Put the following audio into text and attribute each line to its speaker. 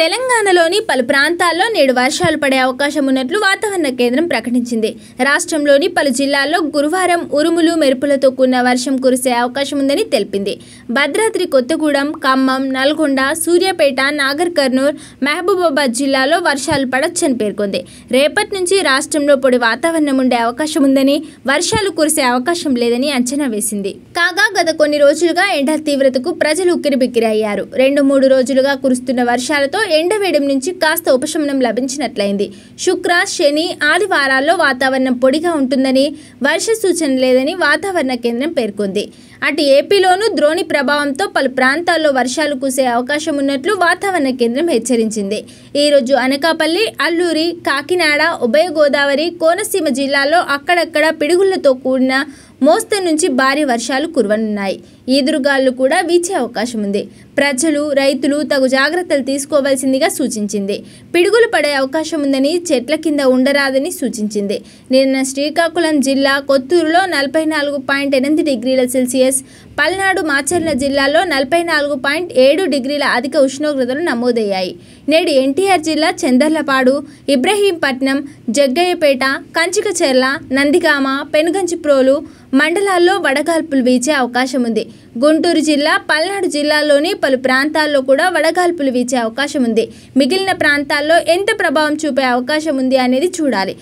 Speaker 1: తెలంగాణలోని పలు ప్రాంతాల్లో నేడు వర్షాలు పడే అవకాశం ఉన్నట్లు వాతావరణ కేంద్రం ప్రకటించింది రాష్ట్రంలోని పలు జిల్లాల్లో గురువారం ఉరుములు మెరుపులతో కూడిన వర్షం కురిసే అవకాశం ఉందని తెలిపింది భద్రాద్రి కొత్తగూడెం ఖమ్మం నల్గొండ సూర్యాపేట నాగర్ కర్నూర్ మహబూబాబాద్ జిల్లాలో వర్షాలు పడొచ్చని పేర్కొంది రేపటి నుంచి రాష్ట్రంలో పొడి వాతావరణం ఉండే అవకాశం ఉందని వర్షాలు కురిసే అవకాశం లేదని అంచనా వేసింది కాగా గత కొన్ని రోజులుగా ఎండల తీవ్రతకు ప్రజలు అయ్యారు రెండు మూడు రోజులుగా కురుస్తున్న వర్షాలతో ఎండవేయడం నుంచి కాస్త ఉపశమనం లభించినట్లయింది శుక్ర శని ఆదివారాల్లో వాతావరణం పొడిగా ఉంటుందని వర్ష సూచన లేదని వాతావరణ కేంద్రం పేర్కొంది అటు ఏపీలోనూ ద్రోణి ప్రభావంతో పలు ప్రాంతాల్లో వర్షాలు కూసే అవకాశం ఉన్నట్లు వాతావరణ కేంద్రం హెచ్చరించింది ఈరోజు అనకాపల్లి అల్లూరి కాకినాడ ఉభయ గోదావరి కోనసీమ జిల్లాల్లో అక్కడక్కడ పిడుగులతో కూడిన మోస్తరు నుంచి భారీ వర్షాలు కురవనున్నాయి ఈదురుగాలు కూడా వీచే అవకాశం ఉంది ప్రజలు రైతులు తగు జాగ్రత్తలు తీసుకోవాల్సిందిగా సూచించింది పిడుగులు పడే అవకాశం ఉందని చెట్ల కింద ఉండరాదని సూచించింది నిన్న శ్రీకాకుళం జిల్లా కొత్తూరులో నలభై నాలుగు పాయింట్ ఎనిమిది డిగ్రీల సెల్సియస్ పల్నాడు మాచర్ల జిల్లాలో నలభై నాలుగు పాయింట్ ఏడు డిగ్రీల అధిక ఉష్ణోగ్రతలు నమోదయ్యాయి నేడు ఎన్టీఆర్ జిల్లా చందర్లపాడు ఇబ్రహీంపట్నం జగ్గయ్యపేట కంచికచెర్ల నందిగామ పెనుగంచిప్రోలు మండలాల్లో వడగాల్పులు వీచే అవకాశం ఉంది గుంటూరు జిల్లా పల్నాడు జిల్లాలోని పలు ప్రాంతాల్లో కూడా వడగాల్పులు వీచే అవకాశం ఉంది మిగిలిన ప్రాంతాల్లో ఎంత ప్రభావం చూపే అవకాశం ఉంది అనేది చూడాలి